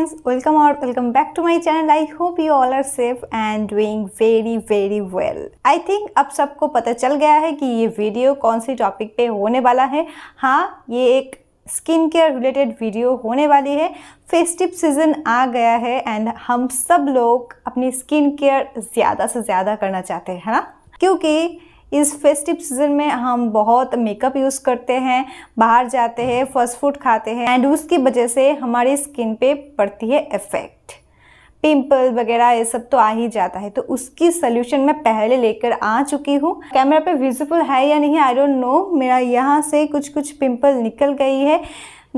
friends welcome और welcome back to my channel I hope you all are safe and doing very very well I think अब सबको पता चल गया है कि ये वीडियो कौन सी टॉपिक पे होने वाला है हाँ ये एक स्किन केयर रिलेटेड वीडियो होने वाली है फेस्टिव सीज़न आ गया है एंड हम सब लोग अपनी स्किन केयर ज़्यादा से ज़्यादा करना चाहते हैं है ना क्योंकि इस फेस्टिव सीजन में हम बहुत मेकअप यूज़ करते हैं बाहर जाते हैं फास्ट फूड खाते हैं एंड उसकी वजह से हमारी स्किन पे पड़ती है इफ़ेक्ट पिंपल वगैरह ये सब तो आ ही जाता है तो उसकी सोल्यूशन मैं पहले लेकर आ चुकी हूँ कैमरा पे विजिबल है या नहीं आई डोंट नो मेरा यहाँ से कुछ कुछ पिंपल निकल गई है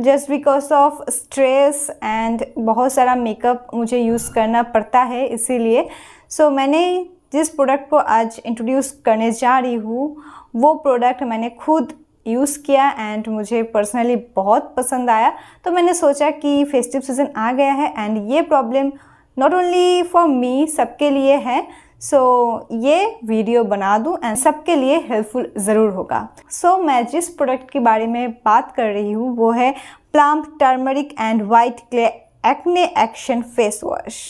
just because of stress and बहुत सारा मेकअप मुझे यूज़ करना पड़ता है इसीलिए सो so, मैंने जिस प्रोडक्ट को आज इंट्रोड्यूस करने जा रही हूँ वो प्रोडक्ट मैंने खुद यूज़ किया एंड मुझे पर्सनली बहुत पसंद आया तो मैंने सोचा कि फेस्टिव सीज़न आ गया है एंड ये problem not only for me सबके लिए है सो so, ये वीडियो बना दूं एंड सबके लिए हेल्पफुल ज़रूर होगा सो so, मैं जिस प्रोडक्ट के बारे में बात कर रही हूँ वो है Plum turmeric and white clay acne action face wash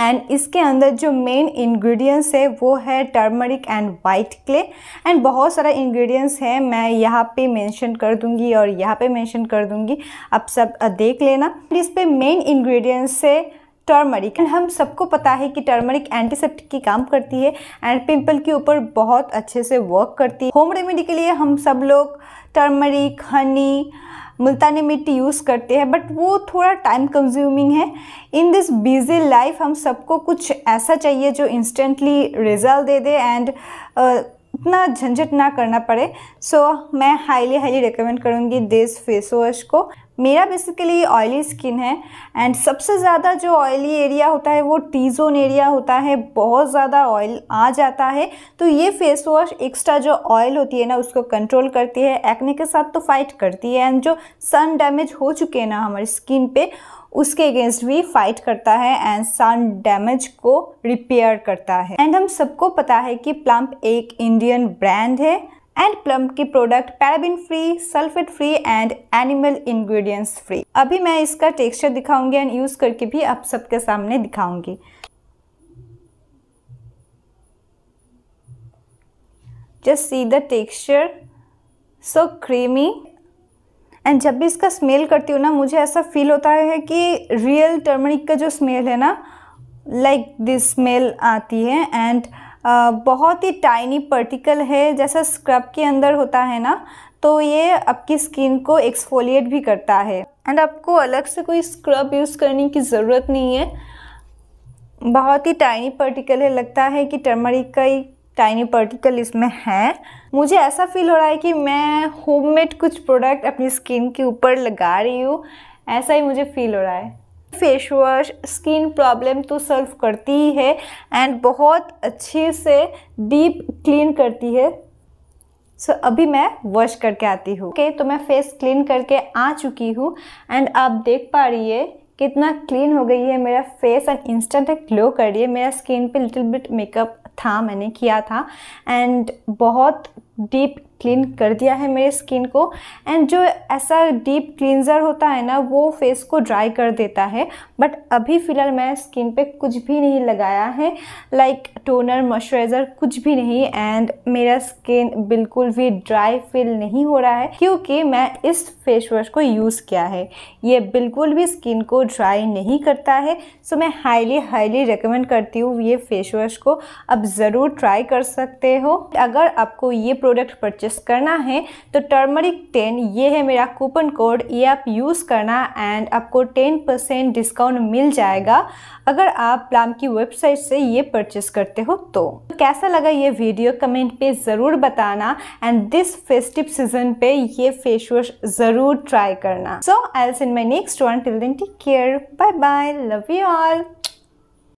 and इसके अंदर जो मेन इंग्रेडिएंट्स है वो है turmeric and white clay and बहुत सारा इंग्रेडिएंट्स है मैं यहाँ पे मेंशन कर दूंगी और यहाँ पे मेंशन कर दूंगी आप सब देख लेना इस पे मेन इंग्रेडिएंट्स है टर्मरिक हम सबको पता है कि टर्मरिक एंटीसेप्टिक की काम करती है एंड पिंपल के ऊपर बहुत अच्छे से वर्क करती है होम रेमेडी के लिए हम सब लोग टर्मरिक हनी मुल्तानी मिट्टी यूज़ करते हैं बट वो थोड़ा टाइम कंज्यूमिंग है इन दिस बिजी लाइफ हम सबको कुछ ऐसा चाहिए जो इंस्टेंटली रिजल्ट दे दे एंड इतना झंझट ना करना पड़े सो so, मैं हाईली हाईली रिकमेंड करूँगी दिस फेस वॉश को मेरा बेसिकली ऑयली स्किन है एंड सबसे ज़्यादा जो ऑयली एरिया होता है वो टी जोन एरिया होता है बहुत ज़्यादा ऑयल आ जाता है तो ये फेस वॉश एक्स्ट्रा जो ऑयल होती है ना उसको कंट्रोल करती है एक्ने के साथ तो फाइट करती है एंड जो सन डैमेज हो चुके हैं ना हमारी स्किन पे उसके अगेंस्ट भी फाइट करता है एंड सन डैमेज को रिपेयर करता है एंड हम सबको पता है कि प्लम्प एक इंडियन ब्रांड है एंड प्लम के product paraben free sulphate free and animal ingredients free अभी मैं इसका टेक्सचर दिखाऊंगी एंड यूज़ करके भी आप सबके सामने दिखाऊंगी just see the texture so creamy and जब भी इसका स्मेल करती हूँ ना मुझे ऐसा फील होता है कि रियल टर्मरिक का जो स्मेल है ना लाइक दिस स्मेल आती है एंड बहुत ही टाइनी पर्टिकल है जैसा स्क्रब के अंदर होता है ना तो ये आपकी स्किन को एक्सफोलिएट भी करता है एंड आपको अलग से कोई स्क्रब यूज़ करने की ज़रूरत नहीं है बहुत ही टाइनी पर्टिकल है लगता है कि टर्मरिक का ही टाइनी पर्टिकल इसमें है मुझे ऐसा फील हो रहा है कि मैं होममेड कुछ प्रोडक्ट अपनी स्किन के ऊपर लगा रही हूँ ऐसा ही मुझे फील हो रहा है फेस वॉश स्किन प्रॉब्लम तो सॉल्व करती ही है एंड बहुत अच्छे से डीप क्लीन करती है सो so, अभी मैं वॉश करके आती हूँ ओके okay, तो मैं फेस क्लीन करके आ चुकी हूँ एंड आप देख पा रही है कितना क्लीन हो गई है मेरा फेस एंड इंस्टेंट ग्लो कर रही है मेरा स्किन पे लिटिल बिट मेकअप था मैंने किया था एंड बहुत डीप क्लीन कर दिया है मेरे स्किन को एंड जो ऐसा डीप क्लिनज़र होता है ना वो फेस को ड्राई कर देता है बट अभी फ़िलहाल मैं स्किन पे कुछ भी नहीं लगाया है लाइक टोनर मॉइस्चराइज़र कुछ भी नहीं एंड मेरा स्किन बिल्कुल भी ड्राई फील नहीं हो रहा है क्योंकि मैं इस फेस वॉश को यूज़ किया है ये बिल्कुल भी स्किन को ड्राई नहीं करता है सो so मैं हाईली हाईली रिकमेंड करती हूँ ये फेस वॉश को आप ज़रूर ट्राई कर सकते हो अगर आपको ये प्रोडक्ट परचेज परचेस करना है तो टर्मरिक टेन ये है मेरा कूपन कोड ये आप यूज़ करना एंड आपको टेन परसेंट डिस्काउंट मिल जाएगा अगर आप प्लाम की वेबसाइट से ये परचेस करते हो तो।, तो कैसा लगा ये वीडियो कमेंट पे ज़रूर बताना एंड दिस फेस्टिव सीजन पे ये फेस वॉश ज़रूर ट्राई करना so I'll see in my next one till then take care bye bye love you all